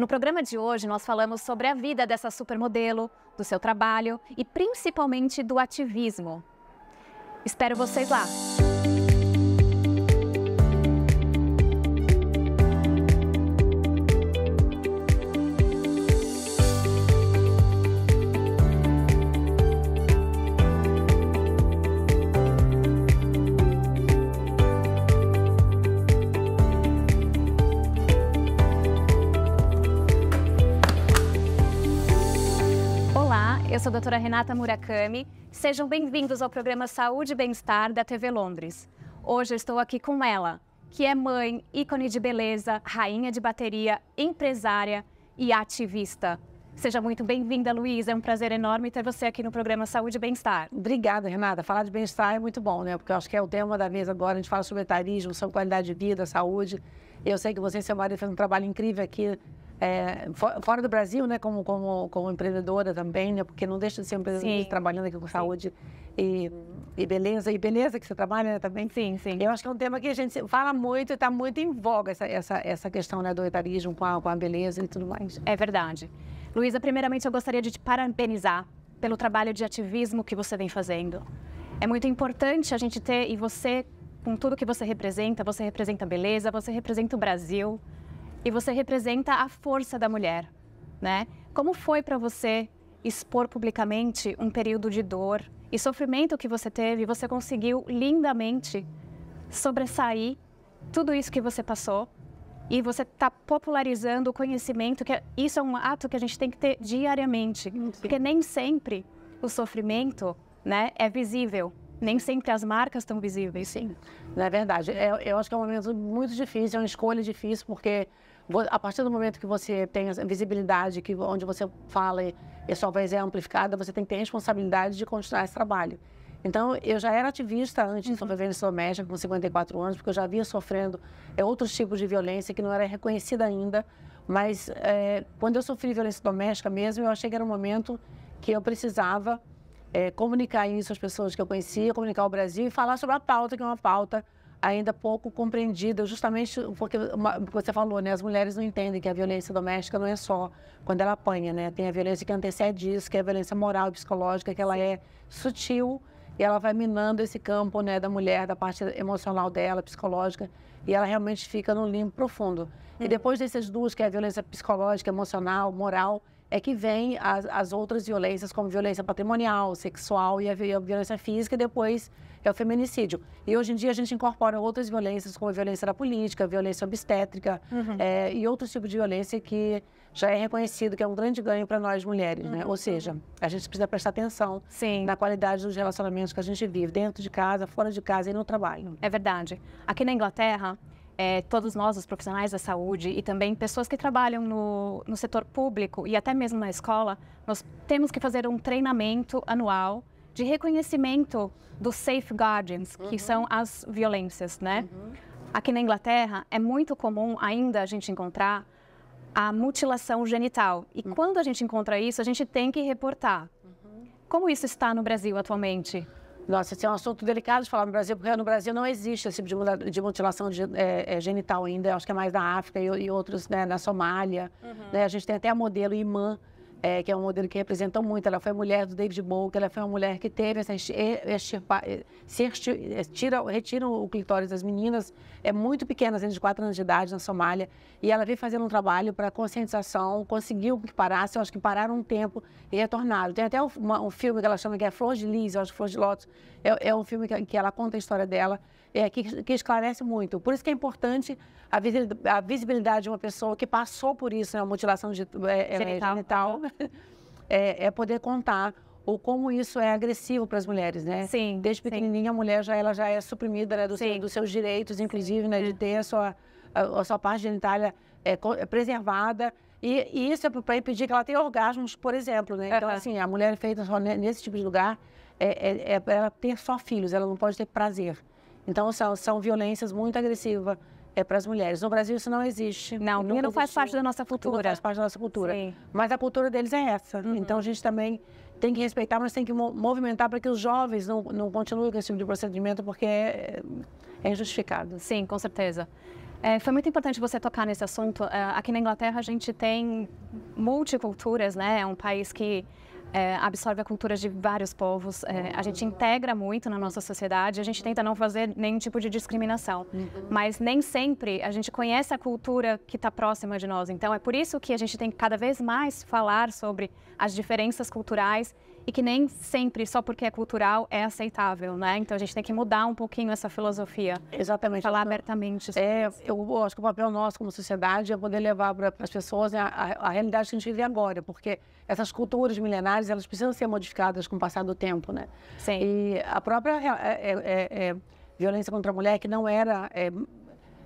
No programa de hoje, nós falamos sobre a vida dessa supermodelo, do seu trabalho e principalmente do ativismo. Espero vocês lá! Eu sou a doutora Renata Murakami. Sejam bem-vindos ao programa Saúde e Bem-Estar da TV Londres. Hoje eu estou aqui com ela, que é mãe, ícone de beleza, rainha de bateria, empresária e ativista. Seja muito bem-vinda, Luísa. É um prazer enorme ter você aqui no programa Saúde e Bem-Estar. Obrigada, Renata. Falar de bem-estar é muito bom, né? Porque eu acho que é o tema da mesa agora. A gente fala sobre etarismo, sobre qualidade de vida, saúde. Eu sei que você e seu marido fazem um trabalho incrível aqui é, fora do Brasil, né, como, como, como empreendedora também, né, porque não deixa de ser empreendedora trabalhando aqui com saúde e, e, beleza, e beleza que você trabalha né, também. Sim, sim. Eu acho que é um tema que a gente fala muito e está muito em voga essa, essa, essa questão né, do etarismo com a, com a beleza e tudo mais. É verdade. Luísa, primeiramente eu gostaria de te parabenizar pelo trabalho de ativismo que você vem fazendo. É muito importante a gente ter, e você, com tudo que você representa, você representa a beleza, você representa o Brasil, e você representa a força da mulher, né? Como foi para você expor publicamente um período de dor e sofrimento que você teve? Você conseguiu lindamente sobressair tudo isso que você passou e você está popularizando o conhecimento que é, isso é um ato que a gente tem que ter diariamente, Sim. porque nem sempre o sofrimento, né, é visível nem sempre as marcas estão visíveis. Sim, na é verdade. É, eu, acho que é um momento muito difícil, é uma escolha difícil, porque a partir do momento que você tem a visibilidade, que onde você fala e a sua voz é amplificada, você tem que ter a responsabilidade de continuar esse trabalho. Então, eu já era ativista antes uhum. sobre violência doméstica, com 54 anos, porque eu já havia sofrendo é, outros tipos de violência que não era reconhecida ainda. Mas é, quando eu sofri violência doméstica mesmo, eu achei que era um momento que eu precisava é, comunicar isso às pessoas que eu conhecia, comunicar ao Brasil e falar sobre a pauta, que é uma pauta ainda pouco compreendida, justamente porque uma, você falou, né? As mulheres não entendem que a violência doméstica não é só quando ela apanha, né? Tem a violência que antecede isso, que é a violência moral e psicológica, que ela é sutil e ela vai minando esse campo, né, da mulher, da parte emocional dela, psicológica, e ela realmente fica no limbo profundo. Hum. E depois dessas duas, que é a violência psicológica, emocional, moral, é que vem as, as outras violências, como violência patrimonial, sexual e a, violência física, e depois é o feminicídio. E hoje em dia a gente incorpora outras violências, como a violência da política, violência obstétrica uhum. é, e outros tipos de violência que já é reconhecido que é um grande ganho para nós mulheres, né? uhum. né? Ou seja, a gente precisa prestar atenção Sim. na qualidade dos relacionamentos que a gente vive, dentro de casa, fora de casa e no trabalho. É verdade. Aqui na Inglaterra, é, todos nós, os profissionais da saúde e também pessoas que trabalham no, no setor público e até mesmo na escola, nós temos que fazer um treinamento anual de reconhecimento dos safeguardings, uhum. que são as violências, né? Uhum. Aqui na Inglaterra é muito comum ainda a gente encontrar a mutilação genital e uhum. quando a gente encontra isso a gente tem que reportar. Uhum. Como isso está no Brasil atualmente? Nossa, esse é um assunto delicado de falar no Brasil, porque no Brasil não existe esse tipo de, mutilação de, é, é, genital ainda. Eu acho que é mais na África e, e outros, né, na Somália. Uhum. Né? A gente tem até a modelo imã, é, que é um modelo que representou muito. Ela foi a mulher do David Bowie, ela foi uma mulher que teve essa é, retira o clitóris das meninas, é muito pequena, de 4 anos de idade, na Somália, e ela veio fazendo um trabalho para conscientização, conseguiu que parasse, eu acho que pararam um tempo e retornaram. Tem até uma, um filme que ela chama que é Flor de Lis, eu acho Flor de Lótus, é, é um filme que, que, ela conta a história dela, é, que, que esclarece muito. Por isso que é importante a visibilidade de uma pessoa que passou por isso, né, uma mutilação de, é, é genital, genital é, é, poder contar ou como isso é agressivo para as mulheres, né? Sim. Desde pequenininha sim. a mulher já ela já é suprimida né, do seu, dos seus direitos, inclusive, né, de é. ter a sua a, a sua parte genitália é, é, preservada. E, e, isso é para impedir que ela tenha orgasmos, por exemplo, né? Então, assim, a mulher feita só nesse tipo de lugar é, é, é para ela ter só filhos, ela não pode ter prazer. Então, são, são violências muito agressivas é para as mulheres. No Brasil isso não existe. Não, não, não faz parte da nossa cultura. Não faz parte da nossa cultura. Sim. Mas a cultura deles é essa. Uhum. Então a gente também tem que respeitar, mas tem que movimentar para que os jovens não, não continuem com esse tipo de procedimento, porque é, é injustificado. Sim, com certeza. É, foi muito importante você tocar nesse assunto. É, aqui na Inglaterra a gente tem multiculturas, né? É um país que é, absorve a cultura de vários povos, é, a gente integra muito na nossa sociedade, a gente tenta não fazer nenhum tipo de discriminação, uhum. mas nem sempre a gente conhece a cultura que está próxima de nós. Então é por isso que a gente tem que cada vez mais falar sobre as diferenças culturais e que nem sempre só porque é cultural é aceitável, né? Então a gente tem que mudar um pouquinho essa filosofia. Exatamente. Falar abertamente. É, isso. eu acho que o papel nosso como sociedade é poder levar para as pessoas a, né, a, a, realidade que a gente vive agora, porque essas culturas milenares elas precisam ser modificadas com o passar do tempo, né? Sim. E a própria é, é, é, é, violência contra a mulher que não era é,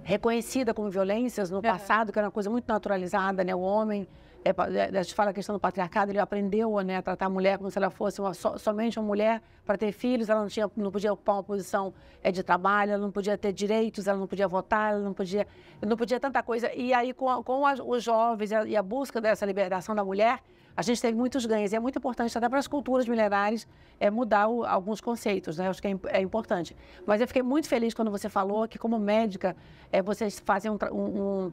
reconhecida como violências no passado, uhum. que era uma coisa muito naturalizada, né? O homem é, é, a gente fala a questão do patriarcado, ele aprendeu né, a tratar a mulher como se ela fosse uma, so, somente uma mulher para ter filhos, ela não, tinha, não podia ocupar uma posição é, de trabalho, ela não podia ter direitos, ela não podia votar, ela não podia, não podia tanta coisa. E aí, com, com a, os jovens e a, e a busca dessa liberação da mulher, a gente teve muitos ganhos. E é muito importante, até para as culturas milenares, é mudar o, alguns conceitos, né? Acho que é, é, importante. Mas eu fiquei muito feliz quando você falou que, como médica, é, vocês fazem um, um, um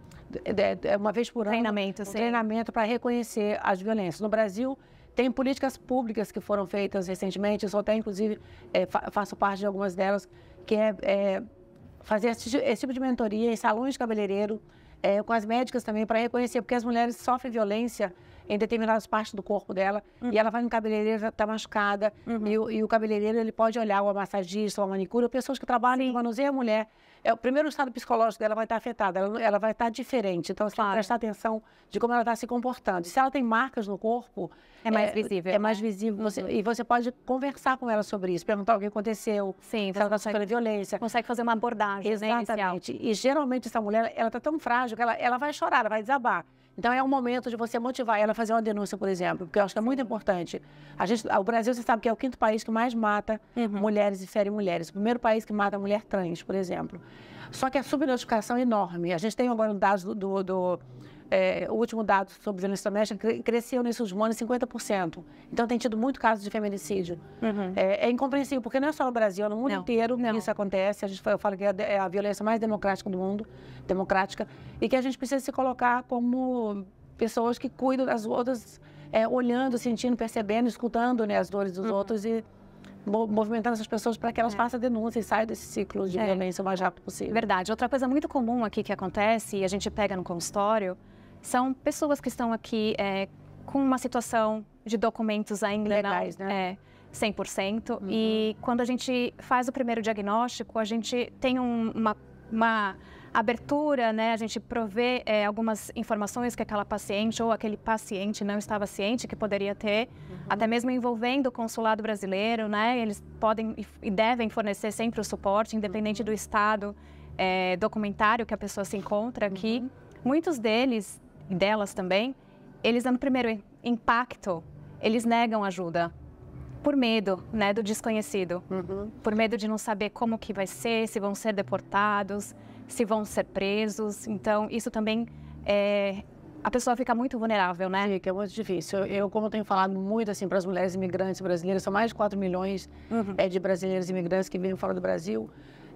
é, uma vez por ano treinamento, um sim. treinamento para reconhecer as violências. No Brasil, tem políticas públicas que foram feitas recentemente, eu até, inclusive, é, fa faço parte de algumas delas, que é, é, fazer esse, esse tipo de mentoria em salões de cabeleireiro, é, com as médicas também para reconhecer, porque as mulheres sofrem violência em determinadas partes do corpo dela. Uhum. E ela vai no cabeleireiro, está machucada. Uhum. E, o, e, o cabeleireiro, ele pode olhar, ou a massagista, ou a manicura, pessoas que trabalham Sim. em manuseio a mulher. É, o primeiro estado psicológico dela vai estar afetado, ela, ela vai estar diferente. Então, você claro. tem que prestar atenção de como ela está se comportando. Se ela tem marcas no corpo... É mais é, visível. É mais né? visível. Você, uhum. e você pode conversar com ela sobre isso, perguntar o que aconteceu, Sim, se ela está sofrendo violência. Consegue fazer uma abordagem, né, Exatamente. Né, e geralmente essa mulher, ela está tão frágil que ela, ela vai chorar, ela vai desabar. Então é o momento de você motivar ela a fazer uma denúncia, por exemplo, porque eu acho que é muito importante. A gente, o Brasil, você sabe que é o quinto país que mais mata uhum. mulheres e fere mulheres. O primeiro país que mata mulher trans, por exemplo. Só que a é subnotificação é enorme. A gente tem agora um dados do, do, do é, o último dado sobre violência doméstica cresceu nesses últimos anos 50%. Então tem tido muito casos de feminicídio. Uhum. É, é, incompreensível, porque não é só no Brasil, é no mundo não, inteiro não. isso acontece. A gente eu falo que é, é a violência mais democrática do mundo, democrática, e que a gente precisa se colocar como pessoas que cuidam das outras, é, olhando, sentindo, percebendo, escutando né, as dores dos uhum. outros e movimentando essas pessoas para que elas é. façam denúncia e saiam desse ciclo de é. violência o mais rápido possível. Verdade. Outra coisa muito comum aqui que acontece, e a gente pega no consultório, são pessoas que estão aqui é, com uma situação de documentos ainda Legais, não, né? é, 100%. Uhum. E quando a gente faz o primeiro diagnóstico, a gente tem um, uma, uma, abertura, né? A gente provê é, algumas informações que aquela paciente ou aquele paciente não estava ciente que poderia ter, uhum. até mesmo envolvendo o consulado brasileiro, né? Eles podem e devem fornecer sempre o suporte, independente uhum. do estado é, documentário que a pessoa se encontra aqui. Uhum. Muitos deles delas também, eles dando primeiro impacto, eles negam ajuda por medo, né, do desconhecido, uhum. por medo de não saber como que vai ser, se vão ser deportados, se vão ser presos. Então isso também é, a pessoa fica muito vulnerável, né? Fica, é muito difícil. Eu, eu, como eu tenho falado muito assim para as mulheres imigrantes brasileiras, são mais de 4 milhões uhum. é, de brasileiros imigrantes que vivem fora do Brasil.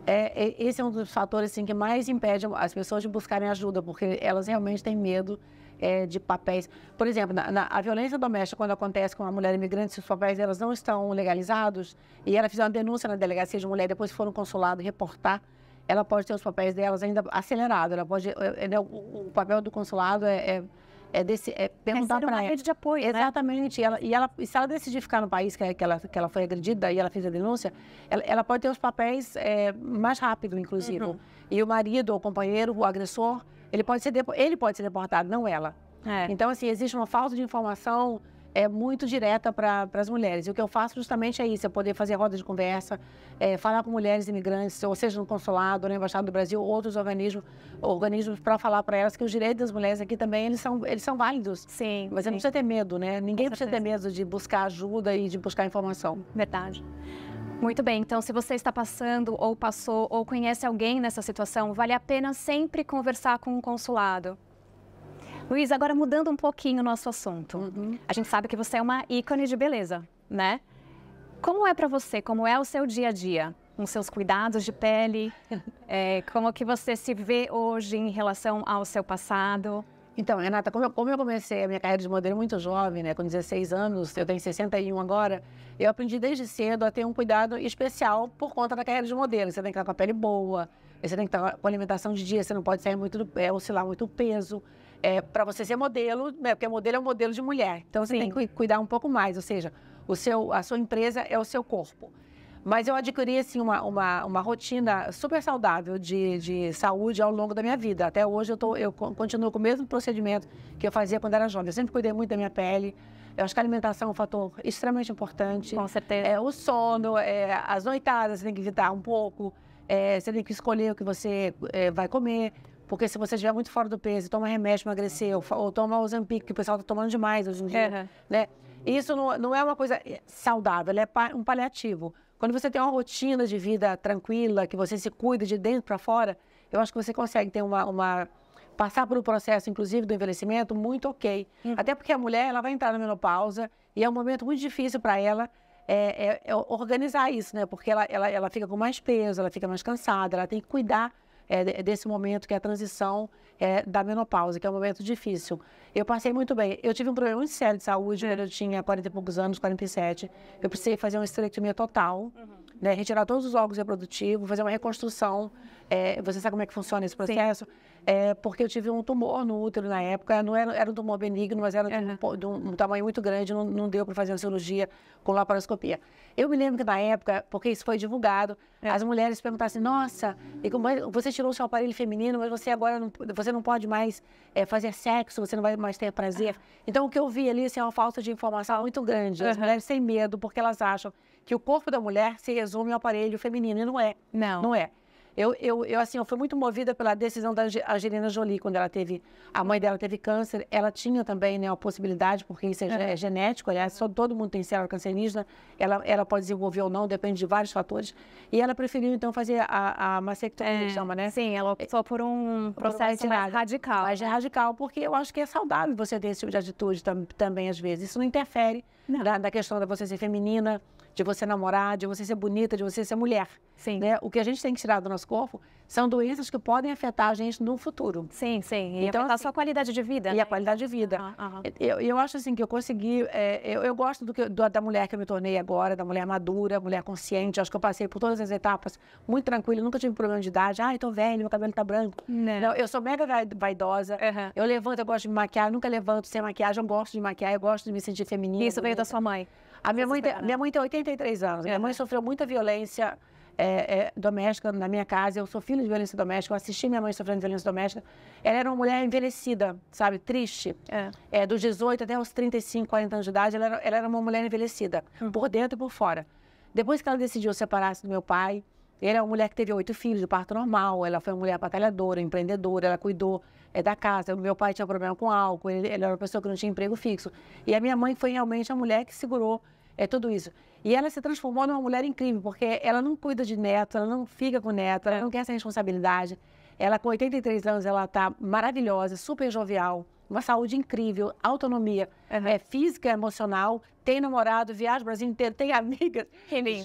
É, é, esse é um dos fatores assim, que mais impede as pessoas de buscarem ajuda, porque elas realmente têm medo é, de papéis. Por exemplo, na, na, a violência doméstica, quando acontece com uma mulher imigrante, se os papéis delas não estão legalizados, e ela fizer uma denúncia na delegacia de mulher, depois for no consulado reportar, ela pode ter os papéis delas ainda acelerado. Ela pode, é, é, né, o, o papel do consulado é, é é, desse, é perguntar é para ela. rede de apoio, né? Exatamente. Né? E, ela, e, ela, e se ela decidir ficar no país que, é que, ela, que ela foi agredida e ela fez a denúncia, ela, ela pode ter os papéis é, mais rápido, inclusive. Uhum. E o marido, o companheiro, o agressor, ele pode ser, ele pode ser deportado, não ela. É. Então, assim, existe uma falta de informação é muito direta para as mulheres. E o que eu faço justamente é isso, é poder fazer roda de conversa, é, falar com mulheres imigrantes, ou seja, no consulado, na Embaixada do Brasil, outros organismos, organismos para falar para elas que os direitos das mulheres aqui também, eles são, eles são válidos. Sim. Mas sim. não precisa ter medo, né? Ninguém precisa ter medo de buscar ajuda e de buscar informação. Verdade. Muito bem, então se você está passando ou passou ou conhece alguém nessa situação, vale a pena sempre conversar com o um consulado. Luiz, agora mudando um pouquinho o nosso assunto. Uhum. A gente sabe que você é uma ícone de beleza, né? Como é para você? Como é o seu dia a dia? Com seus cuidados de pele? é, como que você se vê hoje em relação ao seu passado? Então, Renata, como eu, como eu, comecei a minha carreira de modelo muito jovem, né, com 16 anos, eu tenho 61 agora, eu aprendi desde cedo a ter um cuidado especial por conta da carreira de modelo. Você tem que estar com a pele boa, você tem que estar com alimentação de dia, você não pode sair muito é, oscilar muito o peso é, para você ser modelo, né, porque modelo é um modelo de mulher. Então você Sim. tem que cuidar um pouco mais, ou seja, o seu, a sua empresa é o seu corpo. Mas eu adquiri assim, uma, uma, uma rotina super saudável de, de saúde ao longo da minha vida. Até hoje eu, tô, eu continuo com o mesmo procedimento que eu fazia quando era jovem. Eu sempre cuidei muito da minha pele. Eu acho que a alimentação é um fator extremamente importante. Com certeza. É, o sono, é, as noitadas você tem que evitar um pouco. É, você tem que escolher o que você é, vai comer. Porque se você estiver muito fora do peso, toma remédio para emagrecer, ou, ou toma Ozempic, que o pessoal está tomando demais hoje em dia, uhum. né? Isso não, não é uma coisa eh, saudável, é um paliativo. Quando você tem uma rotina de vida tranquila, que você se cuida de dentro para fora, eu acho que você consegue ter uma, uma passar por um processo, inclusive, do envelhecimento muito ok. Uhum. Até porque a mulher ela vai entrar na menopausa e é um momento muito difícil para ela é, é, é organizar isso, né? Porque ela, ela, ela fica com mais peso, ela fica mais cansada, ela tem que cuidar é, desse momento que é a transição é, da menopausa, que é um momento difícil. Eu passei muito bem. Eu tive um problema muito sério de saúde eu tinha 40 e poucos anos, 47. Eu precisei fazer uma esterectomia total, uhum. né, retirar todos os órgãos reprodutivos, fazer uma reconstrução. É, você sabe como é que funciona esse processo? Sim é, porque eu tive um tumor no útero na época. Não era, era um tumor benigno, mas era uhum. de, um, de, um, tamanho muito grande, não, não deu para fazer a cirurgia com laparoscopia. Eu me lembro que na época, porque isso foi divulgado, é. as mulheres perguntavam assim: nossa, é, você tirou o seu aparelho feminino, mas você agora não, você não pode mais é, fazer sexo, você não vai mais ter prazer. Então, o que eu vi ali assim, é uma falta de informação muito grande. As mulheres têm medo, porque elas acham que o corpo da mulher se resume ao aparelho feminino, e não é. Não. Não é. Eu, eu, eu, assim, eu fui muito movida pela decisão da Angelina Jolie, quando ela teve, a mãe dela teve câncer, ela tinha também, né, a possibilidade, porque isso é, é. é. genético, aliás, só todo mundo tem célula cancerígena, ela, ela pode desenvolver ou não, depende de vários fatores, e ela preferiu, então, fazer a, a mastectomia, é, chama, né? Sim, ela é, optou por um processo por mais radical. Mais radical, porque eu acho que é saudável você ter esse tipo de atitude tam, também, às vezes. Isso não interfere não. Na, na questão de você ser feminina, de você namorar, de você ser bonita, de você ser mulher. Sim. Né? O que a gente tem que tirar do nosso corpo são doenças que podem afetar a gente no futuro. Sim, sim. E então, afetar assim, a sua qualidade de vida. E né? a qualidade de vida. Uhum, Eu, eu acho assim que eu consegui. É, eu, eu, gosto do que, do, da mulher que eu me tornei agora, da mulher madura, mulher consciente. Acho que eu passei por todas as etapas muito tranquila, nunca tive problema de idade. Ai, tô velha, meu cabelo tá branco. Não. Né. Não eu sou mega vaidosa. Uhum. Eu levanto, eu gosto de me maquiar, nunca levanto sem maquiagem. Eu gosto de maquiar, eu gosto de me sentir feminina. Isso veio da sua mãe. A né? minha mãe, tem, minha mãe tem 83 anos. Minha é. mãe sofreu muita violência é, é, doméstica na minha casa. Eu sou filho de violência doméstica. Eu assisti minha mãe sofrendo violência doméstica. Ela era uma mulher envelhecida, sabe? Triste. É. é dos 18 até os 35, 40 anos de idade, ela era, ela era uma mulher envelhecida, hum. por dentro e por fora. Depois que ela decidiu separar-se do meu pai, ele é uma mulher que teve oito filhos de parto normal, ela foi uma mulher batalhadora, empreendedora, ela cuidou é, da casa. Meu pai tinha problema com álcool, ele, ele, era uma pessoa que não tinha emprego fixo. E a minha mãe foi realmente a mulher que segurou é tudo isso. E ela se transformou numa mulher incrível, porque ela não cuida de neto, ela não fica com neto, ela não quer essa responsabilidade. Ela, com 83 anos, ela está maravilhosa, super jovial, uma saúde incrível, autonomia uhum. é, física, emocional, tem namorado, viaja o Brasil inteiro, tem amigas,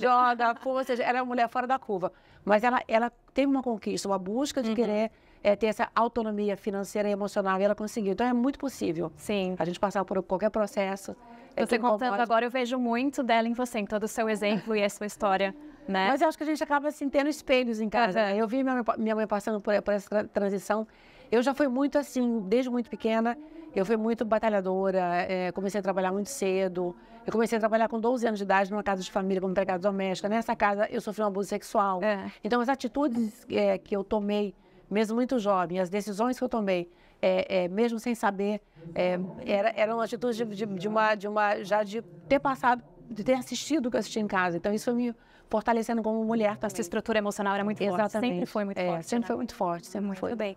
joga, força, ela é uma mulher fora da curva. Mas ela, ela teve uma conquista, uma busca de uhum. querer é, ter essa autonomia financeira e emocional, e ela conseguiu. Então é muito possível. Sim. A gente passar por qualquer processo você contando agora, eu vejo muito dela em você, em todo o seu exemplo e a sua história, né? Mas eu acho que a gente acaba assim, tendo espelhos em casa. Uhum. Eu vi minha, minha mãe passando por, por essa transição. Eu já fui muito assim, desde muito pequena, eu fui muito batalhadora, é, comecei a trabalhar muito cedo. Eu comecei a trabalhar com 12 anos de idade numa casa de família como empregada doméstica. Nessa casa eu sofri um abuso sexual. É. Então as atitudes é, que eu tomei, mesmo muito jovem, as decisões que eu tomei, é, é, mesmo sem saber, é, era, era uma atitude de, de, de, uma, de uma, já de ter passado, de ter assistido o que eu assisti em casa. Então isso me fortalecendo como mulher então, Essa estrutura emocional era muito Exatamente. forte. Sempre foi muito é, forte. Sempre né? foi muito forte, sempre muito foi. bem.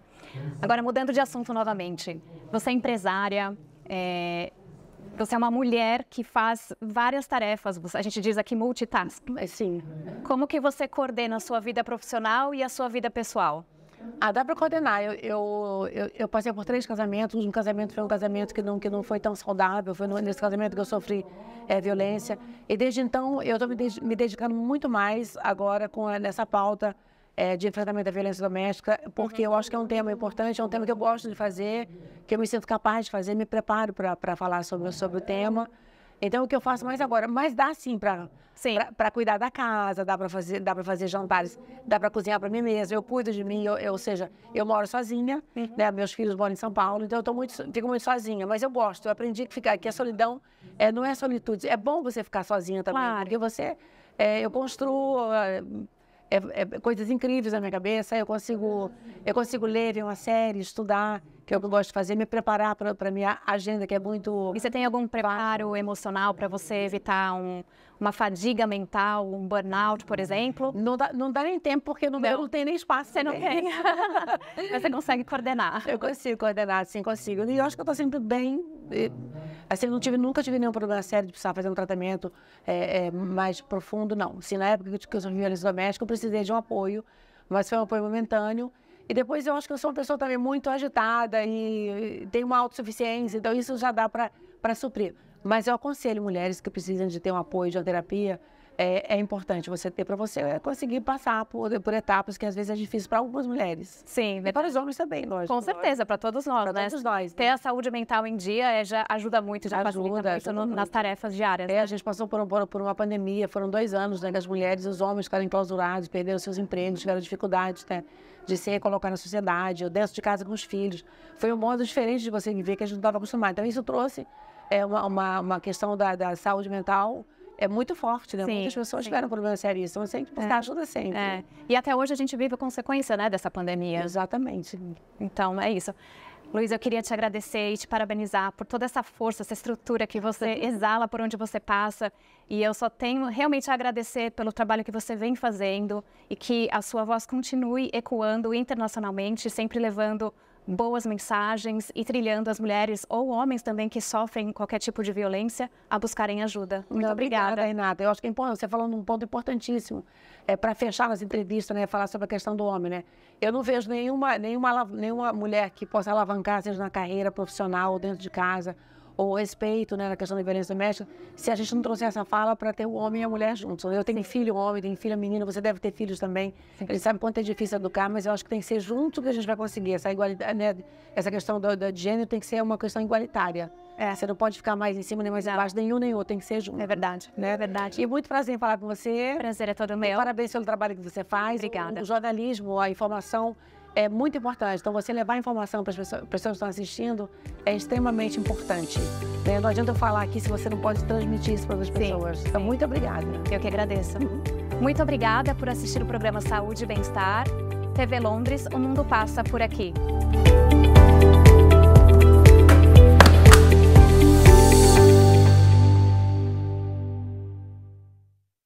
Agora, mudando de assunto novamente. Você é empresária, é... você é uma mulher que faz várias tarefas. A gente diz aqui multitask. Sim. Como que você coordena a sua vida profissional e a sua vida pessoal? Ah, dá para coordenar. Eu, eu, eu, eu, passei por três casamentos. Um casamento foi um casamento que não, que não foi tão saudável. Foi nesse casamento que eu sofri é, violência. E desde então, eu estou me dedicando muito mais agora com nessa pauta é, de enfrentamento à violência doméstica, porque eu acho que é um tema importante, é um tema que eu gosto de fazer, que eu me sinto capaz de fazer, me preparo para falar sobre, sobre o tema. Então, o que eu faço mais agora, mas dá sim para para cuidar da casa, dá para fazer, dá para fazer jantares, dá para cozinhar para mim mesma. Eu cuido de mim, eu, eu, ou seja, eu moro sozinha, uhum. né? Meus filhos moram em São Paulo, então eu tô muito, fico muito sozinha. Mas eu gosto, eu aprendi que ficar aqui a é solidão é, não é solitude. É bom você ficar sozinha também, claro. porque você, é, eu construo é, é, é coisas incríveis na minha cabeça. Eu consigo, eu consigo ler, ver uma série, estudar que é o que eu gosto de fazer, me preparar para a minha agenda, que é muito. E você tem algum preparo emocional para você evitar um, uma fadiga mental, um burnout, por exemplo? Não dá, não dá nem tempo, porque no não. não tem nem espaço. Você não tem. Mas você consegue coordenar. Eu consigo coordenar, sim, consigo. E eu acho que eu estou sempre bem. Assim, não tive, nunca tive nenhum problema sério de precisar fazer um tratamento é, é, mais profundo, não. Assim, na época que eu sofri violência doméstica, eu precisei de um apoio, mas foi um apoio momentâneo e depois eu acho que eu sou uma pessoa também muito agitada e, tenho uma autossuficiência, então isso já dá para suprir. Mas eu aconselho mulheres que precisam de ter um apoio de uma terapia é, é importante você ter para você. É conseguir passar por, por, etapas que às vezes é difícil para algumas mulheres. Sim. E né? para os homens também, lógico. Com certeza, para todos nós, pra né? todos nós. Né? Ter a saúde mental em dia é, já ajuda muito, já ajuda, facilita muito no, nas tarefas diárias. É, né? a gente passou por, por, uma pandemia, foram dois anos, né? As mulheres e os homens ficaram enclausurados, perderam seus empregos, tiveram dificuldades, né? de se recolocar na sociedade, eu dentro de casa com os filhos. Foi um modo diferente de você viver que a gente não estava acostumado. Então, isso trouxe é, uma, uma, uma questão da, da, saúde mental é muito forte, né? Sim, Muitas pessoas sim. tiveram problemas sérios, então tem que buscar é. ajuda sempre. É. E até hoje a gente vive a consequência né, dessa pandemia. Exatamente. Então, é isso. Luiz, eu queria te agradecer e te parabenizar por toda essa força, essa estrutura que você exala por onde você passa. E eu só tenho realmente a agradecer pelo trabalho que você vem fazendo e que a sua voz continue ecoando internacionalmente, sempre levando boas mensagens e trilhando as mulheres ou homens também que sofrem qualquer tipo de violência a buscarem ajuda. Muito Não, obrigada. Renata. Eu acho que é você falou num ponto importantíssimo é, para fechar as entrevistas né, falar sobre a questão do homem, né? Eu não vejo nenhuma, nenhuma, nenhuma mulher que possa alavancar seja na carreira profissional ou dentro de casa ou respeito, né, na questão da violência doméstica, se a gente não trouxer essa fala para ter o homem e a mulher juntos. Eu tenho Sim. filho homem, tenho filha menina, você deve ter filhos também. Sim. A gente sabe quanto é difícil educar, mas eu acho que tem que ser junto que a gente vai conseguir. Essa igualdade, né, essa questão do, do, de gênero tem que ser uma questão igualitária. É. Você não pode ficar mais em cima nem mais embaixo, nenhum nem outro, tem que ser junto. É verdade, né? é verdade. E muito prazer em falar com você. Prazer é todo meu. E parabéns pelo trabalho que você faz. Obrigada. O, o jornalismo, a informação é muito importante. Então, você levar informação para as pessoas, pessoas, que estão assistindo é extremamente importante. Né? Não adianta eu falar aqui se você não pode transmitir isso para as pessoas. Então, sim. Então, muito obrigada. Eu que agradeço. Uhum. Muito obrigada por assistir o programa Saúde e Bem-Estar. TV Londres, o mundo passa por aqui.